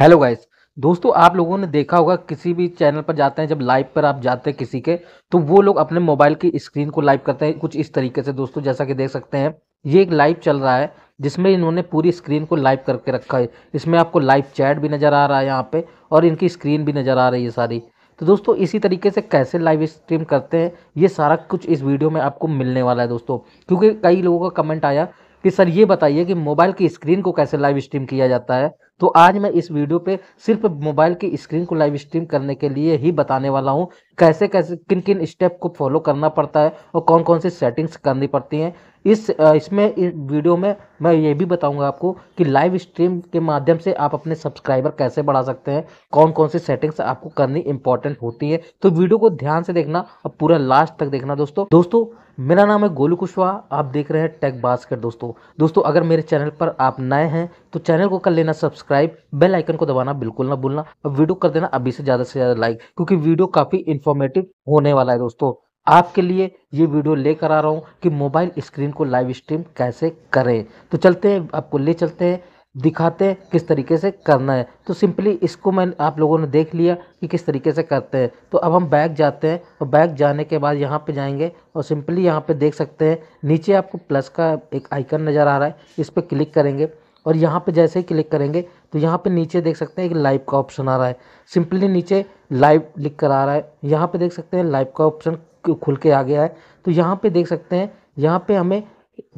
hello guys दोस्तों आप लोगों ने देखा होगा किसी भी चैनल पर जाते हैं जब लाइव पर आप जाते हैं किसी के तो वो लोग अपने मोबाइल की स्क्रीन को लाइव करते हैं कुछ इस तरीके से दोस्तों जैसा कि देख सकते हैं ये एक लाइव चल रहा है जिसमें इन्होंने पूरी स्क्रीन को लाइव करके रखा है इसमें आपको लाइव चैट भी नज़र आ रहा है यहाँ पे और इनकी स्क्रीन भी नज़र आ रही है सारी तो दोस्तों इसी तरीके से कैसे लाइव स्ट्रीम करते हैं ये सारा कुछ इस वीडियो में आपको मिलने वाला है दोस्तों क्योंकि कई लोगों का कमेंट आया कि सर ये बताइए कि मोबाइल की स्क्रीन को कैसे लाइव स्ट्रीम किया जाता है तो आज मैं इस वीडियो पे सिर्फ मोबाइल की स्क्रीन को लाइव स्ट्रीम करने के लिए ही बताने वाला हूँ कैसे कैसे किन किन स्टेप को फॉलो करना पड़ता है और कौन कौन सी सेटिंग्स करनी पड़ती हैं इस इसमें इस वीडियो में मैं ये भी बताऊंगा आपको कि लाइव स्ट्रीम के माध्यम से आप अपने सब्सक्राइबर कैसे बढ़ा सकते हैं कौन कौन सी सेटिंग्स आपको करनी इंपॉर्टेंट होती है तो वीडियो को ध्यान से देखना और पूरा लास्ट तक देखना दोस्तों दोस्तों मेरा नाम है गोलू कुशवाहा आप देख रहे हैं टेक बास्कर दोस्तों दोस्तों अगर मेरे चैनल पर आप नए हैं तो चैनल को कर लेना सब्सक्राइब बेल आइकन को दबाना बिल्कुल ना भूलना और वीडियो कर देना अभी से ज़्यादा से ज़्यादा लाइक क्योंकि वीडियो काफ़ी इन्फॉर्मेटिव होने वाला है दोस्तों आपके लिए ये वीडियो लेकर आ रहा हूँ कि मोबाइल स्क्रीन को लाइव स्ट्रीम कैसे करें तो चलते हैं आपको ले चलते हैं दिखाते हैं किस तरीके से करना है तो सिंपली इसको मैं आप लोगों ने देख लिया कि किस तरीके से करते हैं तो अब हम बैग जाते हैं और बैग जाने के बाद यहाँ पे जाएंगे और सिंपली यहाँ पे देख सकते हैं नीचे आपको प्लस का एक आइकन नज़र आ रहा है इस पर क्लिक करेंगे और यहाँ पे जैसे ही क्लिक करेंगे तो यहाँ पे नीचे देख सकते हैं एक लाइव का ऑप्शन आ रहा है सिंपली नीचे लाइव लिख कर आ रहा है यहाँ पे देख सकते हैं लाइव का ऑप्शन खुल के आ गया है तो यहाँ पे देख सकते हैं यहाँ पे हमें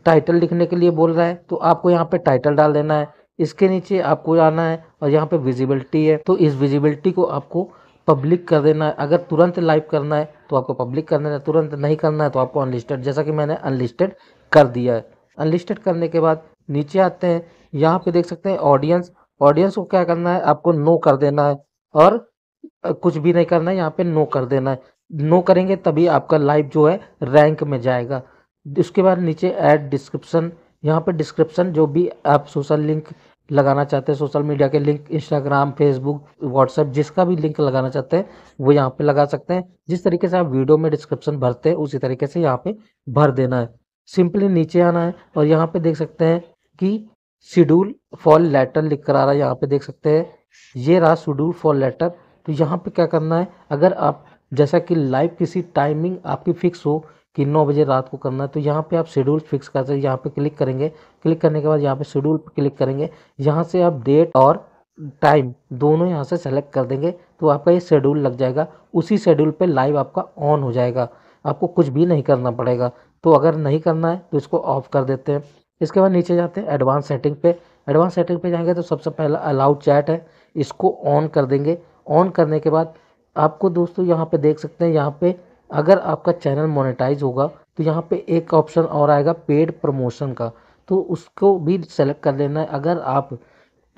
टाइटल लिखने के लिए बोल रहा है तो आपको यहाँ पे टाइटल डाल देना है इसके नीचे आपको आना है और यहाँ पे विजिबिलिटी है तो इस विजिबिलिटी को आपको पब्लिक कर देना है अगर तुरंत लाइव करना है तो आपको पब्लिक कर देना है तुरंत नहीं करना है तो आपको अनलिस्टेड जैसा कि मैंने अनलिस्टेड कर दिया है अनलिस्टेड करने के बाद नीचे आते हैं यहाँ पे देख सकते हैं ऑडियंस ऑडियंस को क्या करना है आपको नो कर देना है और कुछ भी नहीं करना है यहाँ पे नो कर देना है नो करेंगे तभी आपका लाइव जो है रैंक में जाएगा उसके बाद नीचे ऐड डिस्क्रिप्शन यहाँ पर डिस्क्रिप्शन जो भी आप सोशल लिंक लगाना चाहते हैं सोशल मीडिया के लिंक इंस्टाग्राम फेसबुक व्हाट्सएप जिसका भी लिंक लगाना चाहते हैं वो यहाँ पे लगा सकते हैं जिस तरीके से आप वीडियो में डिस्क्रिप्शन भरते हैं उसी तरीके से यहाँ पे भर देना है सिंपली नीचे आना है और यहाँ पे देख सकते हैं कि शेड्यूल फॉर लेटर लिख कर आ रहा है यहाँ पे देख सकते हैं ये रहा शेड्यूल फॉर लेटर तो यहाँ पे क्या करना है अगर आप जैसा कि लाइव किसी टाइमिंग आपकी फ़िक्स हो कि नौ बजे रात को करना है तो यहाँ पे आप शेड्यूल फिक्स कर सकते हैं यहाँ पे क्लिक करेंगे क्लिक करने के बाद यहाँ पे शेड्यूल पे क्लिक करेंगे यहाँ से आप डेट और टाइम दोनों यहाँ से सेलेक्ट कर देंगे तो आपका ये शेड्यूल लग जाएगा उसी शेड्यूल पे लाइव आपका ऑन हो जाएगा आपको कुछ भी नहीं करना पड़ेगा तो अगर नहीं करना है तो इसको ऑफ कर देते हैं इसके बाद नीचे जाते हैं एडवांस सेटिंग पे एडवांस सेटिंग पे जाएंगे तो सबसे पहला अलाउड चैट है इसको ऑन कर देंगे ऑन करने के बाद आपको दोस्तों यहाँ पे देख सकते हैं यहाँ पे अगर आपका चैनल मोनेटाइज होगा तो यहाँ पे एक ऑप्शन और आएगा पेड प्रमोशन का तो उसको भी सेलेक्ट कर लेना है अगर आप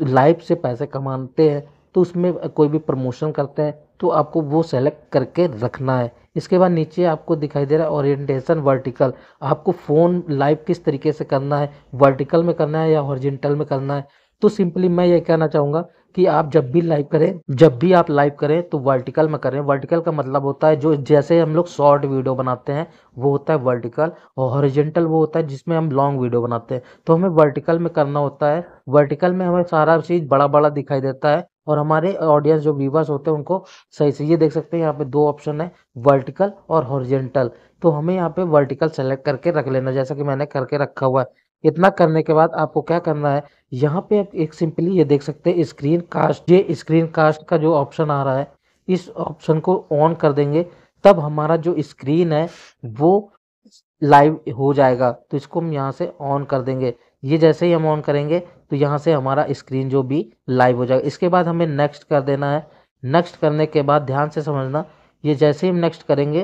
लाइव से पैसे कमाते हैं तो उसमें कोई भी प्रमोशन करते हैं तो आपको वो सेलेक्ट करके रखना है इसके बाद नीचे आपको दिखाई दे रहा है ओरिएंटेशन वर्टिकल आपको फ़ोन लाइव किस तरीके से करना है वर्टिकल में करना है या हॉरिजेंटल में करना है तो सिंपली मैं ये कहना चाहूँगा कि आप जब भी लाइव करें जब भी आप लाइव करें तो वर्टिकल में करें वर्टिकल का मतलब होता है जो जैसे हम लोग शॉर्ट वीडियो बनाते हैं वो होता है वर्टिकल और हॉरिजेंटल वो होता है जिसमें हम लॉन्ग वीडियो बनाते हैं तो हमें वर्टिकल में करना होता है वर्टिकल में हमें सारा चीज़ बड़ा बड़ा दिखाई देता है और हमारे ऑडियंस जो व्यूवर्स होते हैं उनको सही से ये देख सकते हैं यहाँ पे दो ऑप्शन है वर्टिकल और हॉरिजेंटल तो हमें यहाँ पे वर्टिकल सेलेक्ट करके रख लेना जैसा कि मैंने करके रखा हुआ है इतना करने के बाद आपको क्या करना है यहाँ पे आप एक सिंपली ये देख सकते हैं स्क्रीन कास्ट ये स्क्रीन कास्ट का जो ऑप्शन आ रहा है इस ऑप्शन को ऑन कर देंगे तब हमारा जो स्क्रीन है वो लाइव हो जाएगा तो इसको हम यहाँ से ऑन कर देंगे ये जैसे ही हम ऑन करेंगे तो यहाँ से हमारा स्क्रीन जो भी लाइव हो जाएगा इसके बाद हमें नेक्स्ट कर देना है नेक्स्ट करने के बाद ध्यान से समझना ये जैसे ही हम नेक्स्ट करेंगे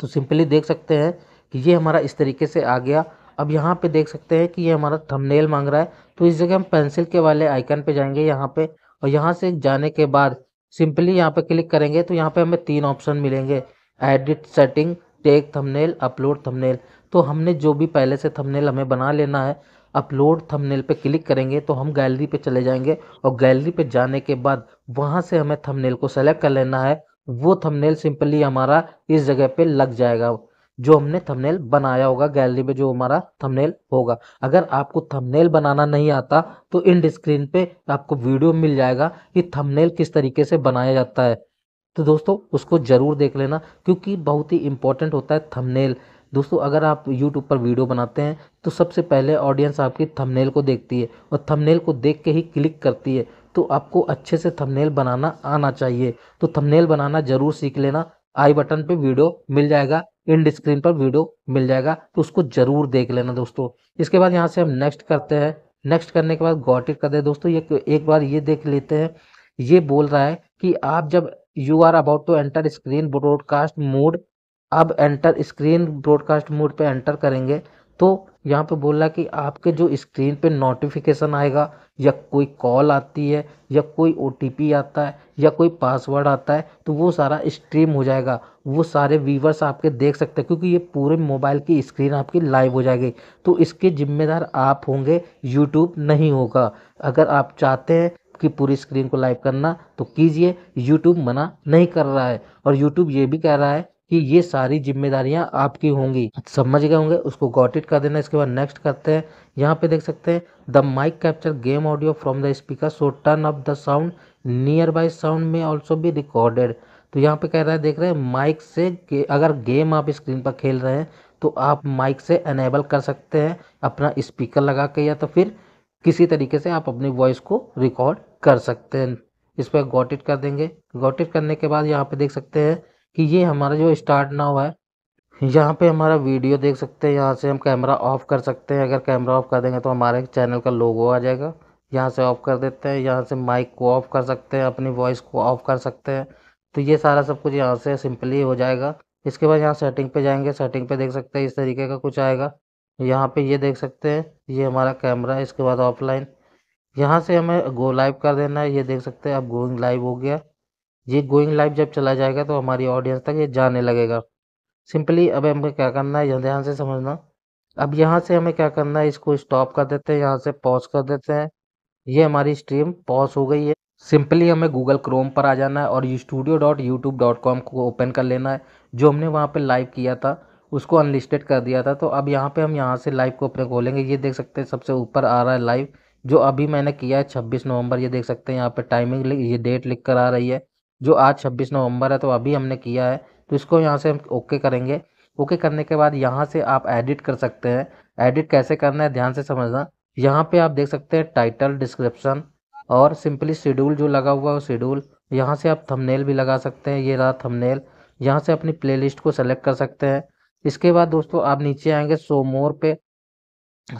तो सिंपली देख सकते हैं कि ये हमारा इस तरीके से आ गया अब यहाँ पे देख सकते हैं कि ये हमारा थंबनेल मांग रहा है तो इस जगह हम पेंसिल के वाले आइकन पे जाएंगे यहाँ पे और यहाँ से जाने के बाद सिंपली यहाँ पे क्लिक करेंगे तो यहाँ पे हमें तीन ऑप्शन मिलेंगे edit setting take thumbnail upload thumbnail तो हमने जो भी पहले से थंबनेल हमें बना लेना है अपलोड थंबनेल पे क्लिक करेंगे तो हम गैलरी पे चले जाएंगे और गैलरी पे जाने के बाद वहां से हमें थंबनेल को सेलेक्ट कर लेना है वो थंबनेल सिंपली हमारा इस जगह पे लग जाएगा जो हमने थंबनेल बनाया होगा गैलरी में जो हमारा थंबनेल होगा अगर आपको थंबनेल बनाना नहीं आता तो इंड स्क्रीन पे आपको वीडियो मिल जाएगा कि थंबनेल किस तरीके से बनाया जाता है तो दोस्तों उसको ज़रूर देख लेना क्योंकि बहुत ही इंपॉर्टेंट होता है थंबनेल दोस्तों अगर आप यूट्यूब पर वीडियो बनाते हैं तो सबसे पहले ऑडियंस आपकी थंबनेल को देखती है और थंबनेल को देख के ही क्लिक करती है तो आपको अच्छे से थंबनेल बनाना आना चाहिए तो थंबनेल बनाना ज़रूर सीख लेना आई बटन पे वीडियो मिल जाएगा इंड स्क्रीन पर वीडियो मिल जाएगा तो उसको ज़रूर देख लेना दोस्तों इसके बाद यहाँ से हम नेक्स्ट करते हैं नेक्स्ट करने के बाद गॉटिट कर दे दोस्तों ये एक बार ये देख लेते हैं ये बोल रहा है कि आप जब you are about to enter screen broadcast mode अब एंटर स्क्रीन ब्रॉडकास्ट मोड पे एंटर करेंगे तो यहाँ पे बोल रहा है कि आपके जो स्क्रीन पे नोटिफिकेशन आएगा या कोई कॉल आती है या कोई ओ आता है या कोई पासवर्ड आता है तो वो सारा स्ट्रीम हो जाएगा वो सारे व्यूवर्स आपके देख सकते हैं क्योंकि ये पूरे मोबाइल की स्क्रीन आपकी लाइव हो जाएगी तो इसके जिम्मेदार आप होंगे यूट्यूब नहीं होगा अगर आप चाहते हैं कि पूरी स्क्रीन को लाइव करना तो कीजिए यूट्यूब मना नहीं कर रहा है और यूट्यूब ये भी कह रहा है कि ये सारी जिम्मेदारियां आपकी होंगी समझ गए होंगे उसको गॉट इट कर देना इसके बाद नेक्स्ट करते हैं यहाँ पे देख सकते हैं the mic capture game audio from the speaker so turn off the sound nearby sound में ऑल्सो भी रिकॉर्डेड तो यहाँ पे कह रहा है देख रहे हैं माइक से गे, अगर गेम आप स्क्रीन पर खेल रहे हैं तो आप माइक से अनेबल कर सकते हैं अपना स्पीकर लगा के या तो फिर किसी तरीके से आप अपनी वॉइस को रिकॉर्ड कर सकते हैं इस पर गॉट इट कर देंगे गॉट इट करने के बाद यहाँ पे देख सकते हैं कि ये हमारा जो स्टार्ट ना हुआ है यहाँ पे हमारा वीडियो देख सकते हैं यहाँ से हम कैमरा ऑफ़ कर सकते हैं अगर कैमरा ऑफ़ कर देंगे तो हमारे चैनल का लोगो आ जाएगा यहाँ से ऑफ़ कर देते हैं यहाँ से माइक को ऑफ़ कर सकते हैं अपनी वॉइस को ऑफ़ कर सकते हैं तो ये सारा सब कुछ यहाँ से सिंपली हो जाएगा इसके बाद यहाँ सेटिंग पे जाएंगे सेटिंग पे देख सकते हैं इस तरीके का कुछ आएगा यहाँ पे ये देख सकते हैं ये हमारा कैमरा इसके बाद ऑफलाइन यहाँ से हमें गो लाइव कर देना है ये देख सकते हैं अब गोइंग लाइव हो गया ये गोइंग लाइव जब चला जाएगा तो हमारी ऑडियंस तक ये जाने लगेगा सिंपली अब हमें क्या करना है ध्यान से समझना अब यहाँ से हमें क्या करना है इसको स्टॉप कर देते हैं यहाँ से पॉज कर देते हैं ये हमारी स्ट्रीम पॉज हो गई है सिंपली हमें गूगल क्रोम पर आ जाना है और studio dot YouTube dot com को ओपन कर लेना है जो हमने वहाँ पे लाइव किया था उसको अनलिस्टेड कर दिया था तो अब यहाँ पे हम यहाँ से लाइव को अपने खोलेंगे ये देख सकते हैं सबसे ऊपर आ रहा है लाइव जो अभी मैंने किया है छब्बीस नवंबर ये देख सकते हैं यहाँ पे टाइमिंग ये डेट लिख कर आ रही है जो आज छब्बीस नवंबर है तो अभी हमने किया है तो इसको यहाँ से हम ओके करेंगे ओके करने के बाद यहाँ से आप एडिट कर सकते हैं एडिट कैसे करना है ध्यान से समझना यहाँ पे आप देख सकते हैं टाइटल डिस्क्रिप्शन और सिंपली शेड्यूल जो लगा हुआ है वो शेड्यूल यहाँ से आप थंबनेल भी लगा सकते हैं ये रहा थंबनेल यहाँ से अपनी प्लेलिस्ट को सेलेक्ट कर सकते हैं इसके बाद दोस्तों आप नीचे आएंगे सो मोर पे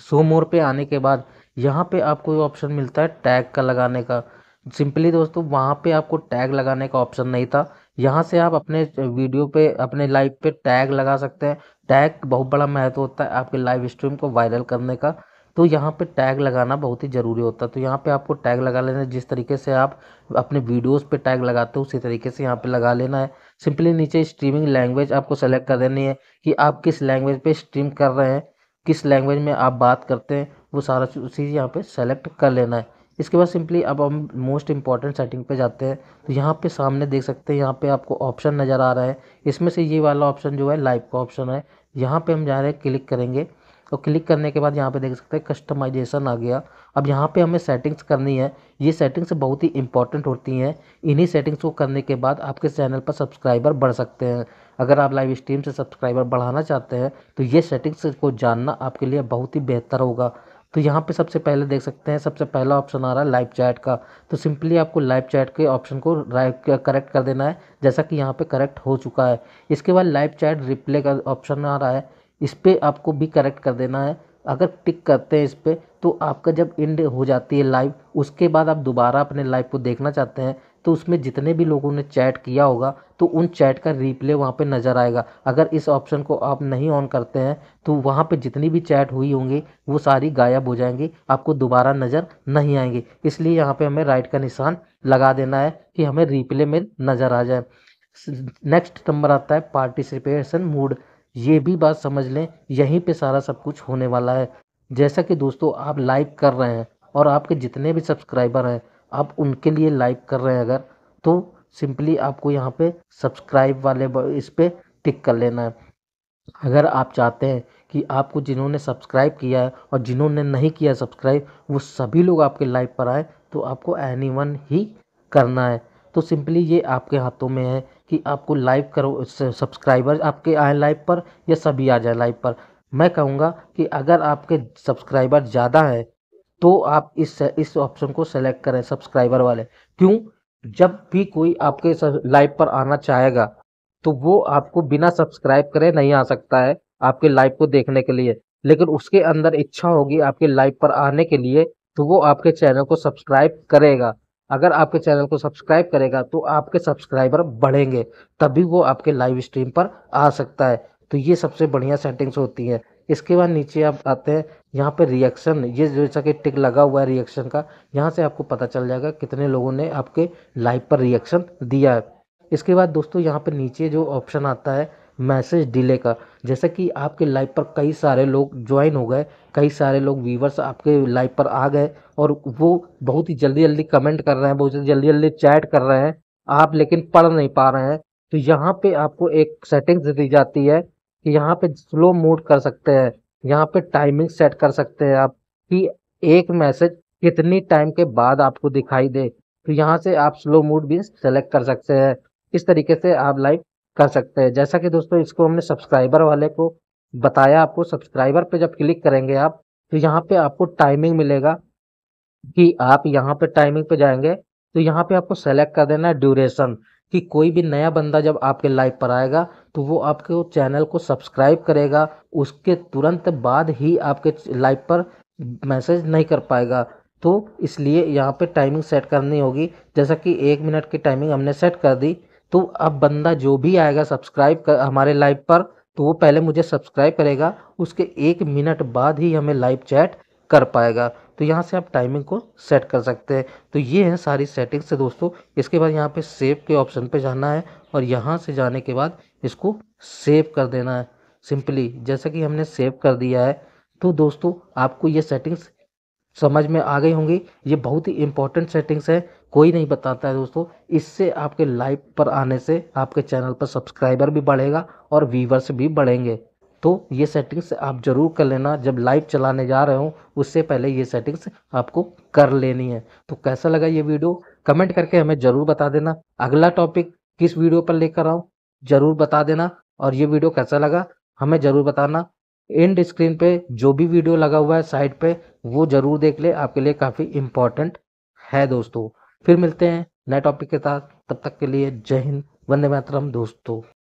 सो मोर पे आने के बाद यहाँ पे आपको ऑप्शन मिलता है टैग का लगाने का सिंपली दोस्तों वहाँ पे आपको टैग लगाने का ऑप्शन नहीं था यहाँ से आप अपने वीडियो पे अपने लाइव पे टैग लगा सकते हैं टैग बहुत बड़ा महत्व होता है आपके लाइव स्ट्रीम को वायरल करने का तो यहाँ पे टैग लगाना बहुत ही ज़रूरी होता है तो यहाँ पे आपको टैग लगा लेना है जिस तरीके से आप अपने वीडियोस पे टैग लगाते हो उसी तरीके से यहाँ पे लगा लेना है सिंपली नीचे स्ट्रीमिंग लैंग्वेज आपको सेलेक्ट कर देनी है कि आप किस लैंग्वेज पे स्ट्रीम कर रहे हैं किस लैंग्वेज में आप बात करते हैं वो सारा चीज़ यहाँ पर सेलेक्ट कर लेना है इसके बाद सिंपली अब हम मोस्ट इंपॉर्टेंट सेटिंग पे जाते हैं तो यहाँ पे सामने देख सकते हैं यहाँ पे आपको ऑप्शन नज़र आ रहा है इसमें से ये वाला ऑप्शन जो है लाइव का ऑप्शन है यहाँ पे हम जा रहे हैं क्लिक करेंगे और क्लिक करने के बाद यहाँ पे देख सकते हैं कस्टमाइजेशन आ गया अब यहाँ पे हमें सेटिंग्स करनी है ये सेटिंग्स बहुत ही इंपॉर्टेंट होती हैं इन्हीं सेटिंग्स को करने के बाद आपके चैनल पर सब्सक्राइबर बढ़ सकते हैं अगर आप लाइव स्ट्रीम से सब्सक्राइबर बढ़ाना चाहते हैं तो ये सेटिंग्स को जानना आपके लिए बहुत ही बेहतर होगा तो यहाँ पे सबसे पहले देख सकते हैं सबसे पहला ऑप्शन आ रहा है लाइव चैट का तो सिंपली आपको लाइव चैट के ऑप्शन को करेक्ट कर देना है जैसा कि यहाँ पे करेक्ट हो चुका है इसके बाद लाइव चैट रिप्ले का ऑप्शन आ रहा है इस पर आपको भी करेक्ट कर देना है अगर टिक करते हैं इस पर तो आपका जब इंड हो जाती है लाइव उसके बाद आप दोबारा अपने लाइव को देखना चाहते हैं तो उसमें जितने भी लोगों ने चैट किया होगा तो उन चैट का रिप्ले वहाँ पे नज़र आएगा अगर इस ऑप्शन को आप नहीं ऑन करते हैं तो वहाँ पे जितनी भी चैट हुई होंगी वो सारी गायब हो जाएंगी आपको दोबारा नज़र नहीं आएंगी इसलिए यहाँ पे हमें राइट का निशान लगा देना है कि हमें रिप्ले में नज़र आ जाए नेक्स्ट नंबर आता है पार्टिसिपेशन मूड ये भी बात समझ लें यहीं पर सारा सब कुछ होने वाला है जैसा कि दोस्तों आप लाइव कर रहे हैं और आपके जितने भी सब्सक्राइबर हैं आप उनके लिए लाइक कर रहे हैं अगर तो सिंपली आपको यहाँ पे सब्सक्राइब वाले इस पर टिक कर लेना है अगर आप चाहते हैं कि आपको जिन्होंने सब्सक्राइब किया है और जिन्होंने नहीं किया सब्सक्राइब वो सभी लोग आपके लाइव पर आए तो आपको एनी वन ही करना है तो सिंपली ये आपके हाथों में है कि आपको लाइव करो सब्सक्राइबर आपके आए लाइव पर या सभी आ जाए लाइव पर मैं कहूँगा कि अगर आपके सब्सक्राइबर ज़्यादा हैं तो आप इस इस ऑप्शन को सेलेक्ट करें सब्सक्राइबर वाले क्यों जब भी कोई आपके लाइव पर आना चाहेगा तो वो आपको बिना सब्सक्राइब करे नहीं आ सकता है आपके लाइव को देखने के लिए लेकिन उसके अंदर इच्छा होगी आपके लाइव पर आने के लिए तो वो आपके चैनल को सब्सक्राइब करेगा अगर आपके चैनल को सब्सक्राइब करेगा तो आपके सब्सक्राइबर बढ़ेंगे तभी वो आपके लाइव स्ट्रीम पर आ सकता है तो ये सबसे बढ़िया सेटिंग्स होती है इसके बाद नीचे आप आते हैं यहाँ पर रिएक्शन ये जैसा कि टिक लगा हुआ है रिएक्शन का यहाँ से आपको पता चल जाएगा कितने लोगों ने आपके लाइव पर रिएक्शन दिया है इसके बाद दोस्तों यहाँ पर नीचे जो ऑप्शन आता है मैसेज डिले का जैसा कि आपके लाइव पर कई सारे लोग ज्वाइन हो गए कई सारे लोग व्यूवर्स आपके लाइव पर आ गए और वो बहुत ही जल्दी जल्दी कमेंट कर रहे हैं बहुत ही जल्दी जल्दी चैट कर रहे हैं आप लेकिन पढ़ नहीं पा रहे हैं तो यहाँ पे आपको एक सेटिंग्स दी जाती है कि यहाँ पे स्लो मूड कर सकते हैं यहाँ पे टाइमिंग सेट कर सकते हैं आप कि एक मैसेज कितनी टाइम के बाद आपको दिखाई दे तो यहाँ से आप स्लो मूड भी सेलेक्ट कर सकते हैं इस तरीके से आप लाइव कर सकते हैं जैसा कि दोस्तों इसको हमने सब्सक्राइबर वाले को बताया आपको सब्सक्राइबर पे जब क्लिक करेंगे आप तो यहाँ पे आपको टाइमिंग मिलेगा कि आप यहाँ पे टाइमिंग पे जाएंगे तो यहाँ पे आपको सेलेक्ट कर देना है ड्यूरेशन कि कोई भी नया बंदा जब आपके लाइव पर आएगा तो वो आपके चैनल को सब्सक्राइब करेगा उसके तुरंत बाद ही आपके लाइव पर मैसेज नहीं कर पाएगा तो इसलिए यहाँ पे टाइमिंग सेट करनी होगी जैसा कि एक मिनट की टाइमिंग हमने सेट कर दी तो अब बंदा जो भी आएगा सब्सक्राइब कर हमारे लाइव पर तो वो पहले मुझे सब्सक्राइब करेगा उसके एक मिनट बाद ही हमें लाइव चैट कर पाएगा तो यहाँ से आप टाइमिंग को सेट कर सकते हैं तो ये है सारी सेटिंग्स से दोस्तों इसके बाद यहाँ पे सेव के ऑप्शन पे जाना है और यहाँ से जाने के बाद इसको सेव कर देना है सिंपली जैसा कि हमने सेव कर दिया है तो दोस्तों आपको ये सेटिंग्स समझ में आ गई होंगी ये बहुत ही इंपॉर्टेंट सेटिंग्स है कोई नहीं बताता है दोस्तों इससे आपके लाइव पर आने से आपके चैनल पर सब्सक्राइबर भी बढ़ेगा और व्यूवर्स भी बढ़ेंगे तो ये सेटिंग्स आप ज़रूर कर लेना जब लाइव चलाने जा रहे हो उससे पहले ये सेटिंग्स आपको कर लेनी है तो कैसा लगा ये वीडियो कमेंट करके हमें ज़रूर बता देना अगला टॉपिक किस वीडियो पर लेकर आऊँ ज़रूर बता देना और ये वीडियो कैसा लगा हमें ज़रूर बताना एंड स्क्रीन पे जो भी वीडियो लगा हुआ है साइड पे वो ज़रूर देख ले आपके लिए काफ़ी इंपॉर्टेंट है दोस्तों फिर मिलते हैं नए टॉपिक के साथ तब तक के लिए जय हिंद वंदे मातरम दोस्तों